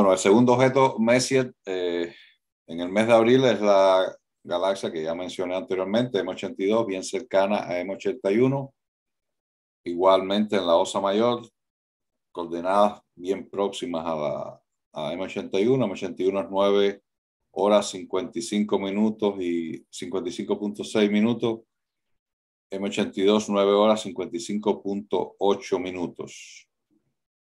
Bueno, el segundo objeto Messier eh, en el mes de abril es la galaxia que ya mencioné anteriormente, M82, bien cercana a M81. Igualmente en la Osa Mayor, coordenadas bien próximas a a M81. M81 es 9 horas 55 minutos y 55.6 minutos. M82 9 horas 55.8 minutos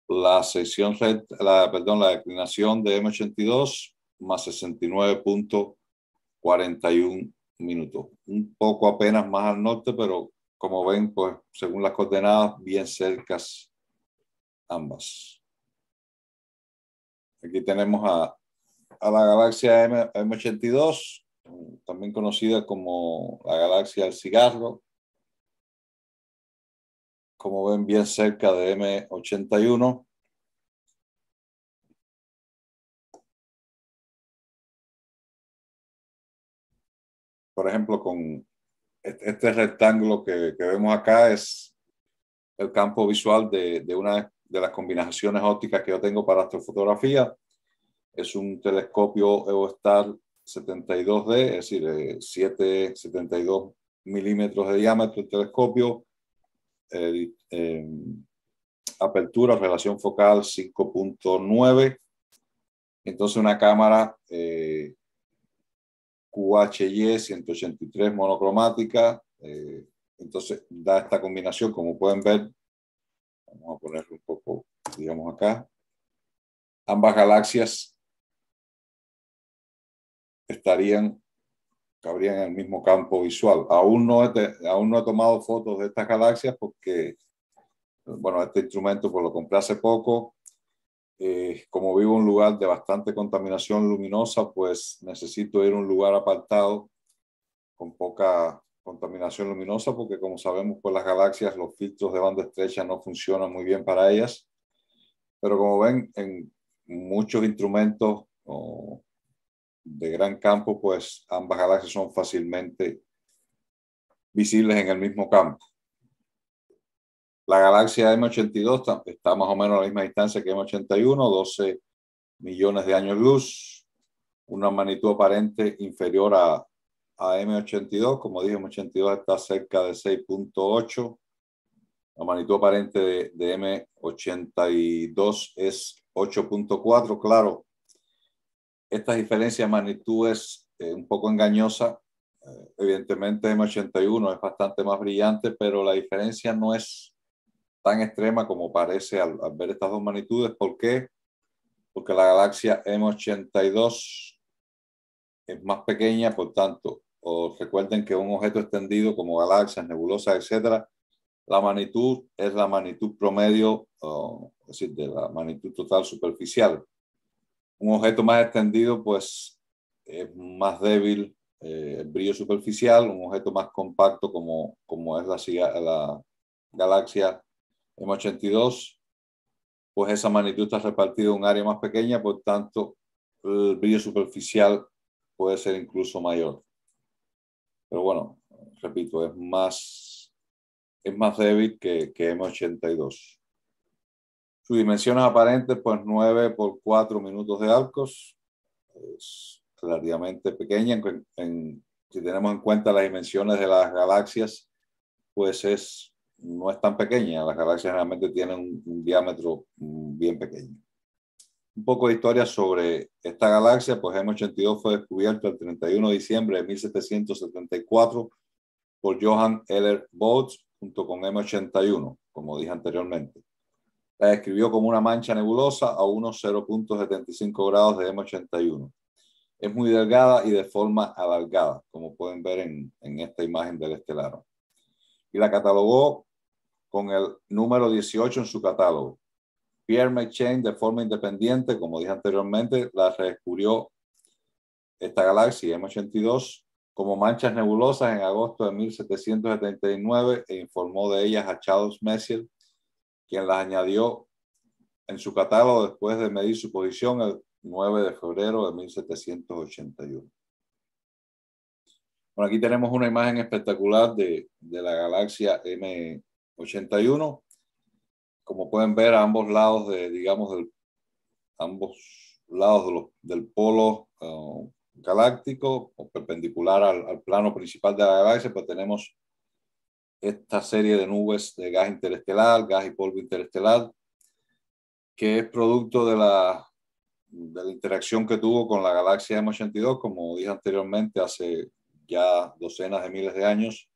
la sección perdón, la declinación de M82 más 69.41 minutos. Un poco apenas más al norte, pero como ven, pues según las coordenadas, bien cercas ambas. Aquí tenemos a, la galaxia M, M82, también conocida como la galaxia del cigarro. Como ven, bien cerca de M81. por ejemplo, con este rectángulo que, que vemos acá es el campo visual de, de, una de las combinaciones ópticas que yo tengo para astrofotografía. Es un telescopio Eostar 72D, es decir, 772 eh, 72 milímetros de diámetro el telescopio, eh, em, apertura, relación focal 5.9, entonces una cámara eh, QHY 183 e, monocromática. Eh, entonces da esta combinación, como pueden ver. Vamos a ponerlo un poco, digamos acá. Ambas galaxias estarían, cabrían en el mismo campo visual. Aún no he, aún no he tomado fotos de estas galaxias porque, bueno, este instrumento pues lo compré hace poco eh, como vivo en un lugar de bastante contaminación luminosa, pues necesito ir a un lugar apartado con poca contaminación luminosa, porque como sabemos, por pues las galaxias, los filtros de banda estrecha no funcionan muy bien para ellas. Pero como ven, en muchos instrumentos de gran campo, pues ambas galaxias son fácilmente visibles en el mismo campo. La galaxia M82 está más o menos a la misma distancia que M81, 12 millones de años luz, una magnitud aparente inferior a, a M82. Como dije, M82 está cerca de 6.8. La magnitud aparente de, M82 es 8.4. Claro, Esta diferencia de magnitud es eh, un poco engañosa. Eh, evidentemente M81 es bastante más brillante, pero la diferencia no es tan extrema como parece al, ver estas dos magnitudes. ¿Por qué? Porque la galaxia M82 es más pequeña, por tanto, recuerden que un objeto extendido como galaxias, nebulosas, etcétera, la magnitud es la magnitud promedio, es decir, de la magnitud total superficial. Un objeto más extendido, pues, es más débil eh, el brillo superficial, un objeto más compacto como, como es la galaxia M82, pues esa magnitud está repartida en un área más pequeña, por tanto, el brillo superficial puede ser incluso mayor. Pero bueno, repito, es más, más débil que, que M82. Su dimensiones aparentes, pues 9 por 4 minutos de arcos, es relativamente pequeña. En, si tenemos en cuenta las dimensiones de las galaxias, pues es no es tan pequeña, las galaxias realmente tienen un, diámetro mm, bien pequeño. Un poco de historia sobre esta galaxia, pues M82 fue descubierto el 31 de diciembre de 1774 por Johann Eller Bots junto con M81, como dije anteriormente. La describió como una mancha nebulosa a unos 0.75 grados de M81. Es muy delgada y de forma alargada, como pueden ver en, esta imagen del estelar. Y la catalogó con el número 18 en su catálogo. Pierre McChain, de forma independiente, como dije anteriormente, la redescubrió esta galaxia M82 como manchas nebulosas en agosto de 1779 e informó de ellas a Charles Messier, quien las añadió en su catálogo después de medir su posición el 9 de febrero de 1781. Bueno, aquí tenemos una imagen espectacular de, de la galaxia M, 81. Como pueden ver, a ambos lados de, digamos, del, ambos lados del polo uh, galáctico perpendicular al, plano principal de la galaxia, pues tenemos esta serie de nubes de gas interestelar, gas y polvo interestelar, que es producto de la, de la interacción que tuvo con la galaxia M82, como dije anteriormente, hace ya docenas de miles de años,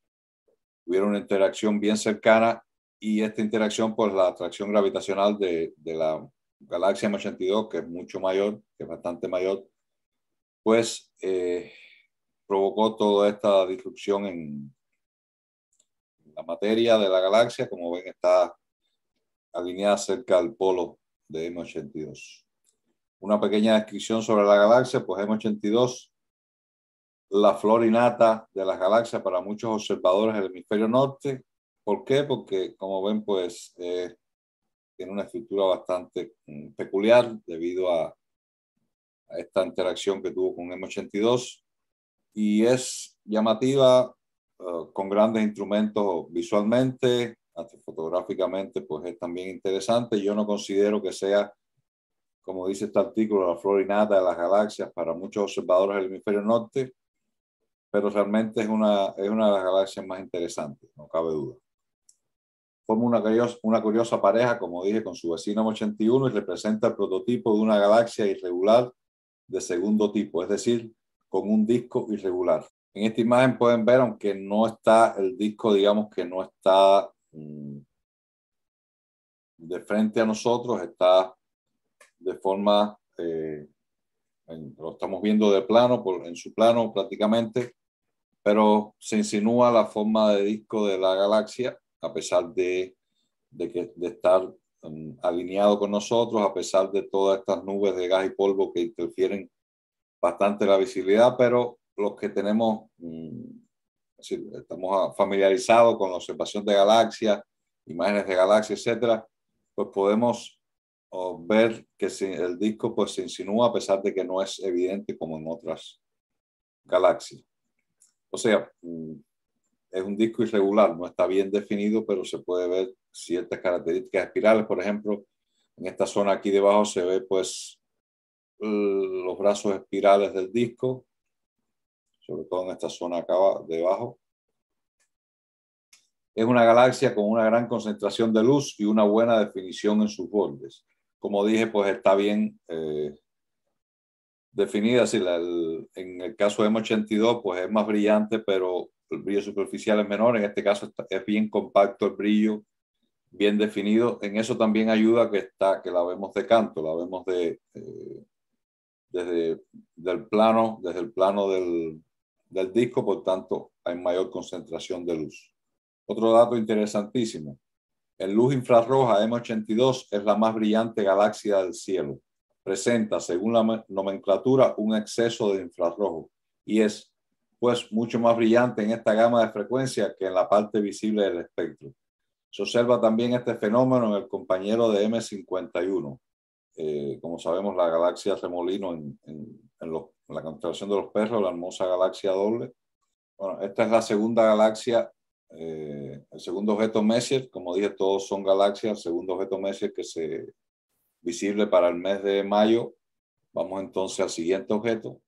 hubiera una interacción bien cercana y esta interacción por pues, la atracción gravitacional de, la galaxia M82, que es mucho mayor, que es bastante mayor, pues eh, provocó toda esta disrupción en la materia de la galaxia, como ven está alineada cerca al polo de M82. Una pequeña descripción sobre la galaxia, pues M82 la flor de las galaxias para muchos observadores del hemisferio norte. ¿Por qué? Porque, como ven, pues eh, tiene una estructura bastante mm, peculiar debido a, esta interacción que tuvo con M82 y es llamativa eh, con grandes instrumentos visualmente, fotográficamente, pues es también interesante. Yo no considero que sea como dice este artículo, la flor de las galaxias para muchos observadores del hemisferio norte, pero realmente es una, de las galaxias más interesantes, no cabe duda. Forma una curiosa, una curiosa pareja, como dije, con su vecino 81 y representa el prototipo de una galaxia irregular de segundo tipo, es decir, con un disco irregular. En esta imagen pueden ver, aunque no está el disco, digamos que no está mm, de frente a nosotros, está de forma, eh, lo estamos viendo de plano, en su plano prácticamente, pero se insinúa la forma de disco de la galaxia, a pesar de, que, de estar mm, alineado con nosotros, a pesar de todas estas nubes de gas y polvo que interfieren bastante la visibilidad, pero los que tenemos, mm, estamos familiarizados con la observación de galaxias, imágenes de galaxias, etc., pues podemos ver que el disco pues, se insinúa a pesar de que no es evidente como en otras galaxias. O sea, mm, es un disco irregular, no está bien definido, pero se puede ver ciertas características espirales. Por ejemplo, en esta zona aquí debajo se ve pues los brazos espirales del disco, sobre todo en esta zona acá debajo. Es una galaxia con una gran concentración de luz y una buena definición en sus bordes. Como dije, pues está bien eh, definida. Si en el caso de M82, pues es más brillante, pero el brillo superficial es menor. En este caso es bien compacto el brillo, bien definido. En eso también ayuda que, está, que la vemos de canto, la vemos de, eh, desde, del plano, desde el plano del, del disco, por tanto hay mayor concentración de luz. Otro dato interesantísimo. En luz infrarroja M82 es la más brillante galaxia del cielo presenta, según la nomenclatura, un exceso de infrarrojo y es pues mucho más brillante en esta gama de frecuencia que en la parte visible del espectro. Se observa también este fenómeno en el compañero de M51, eh, como sabemos la galaxia Remolino en, en, la constelación de los perros, la hermosa galaxia doble. Bueno, esta es la segunda galaxia eh, el segundo objeto Messier, como dije, todos son galaxias, el segundo objeto Messier que se visible para el mes de mayo. Vamos entonces al siguiente objeto.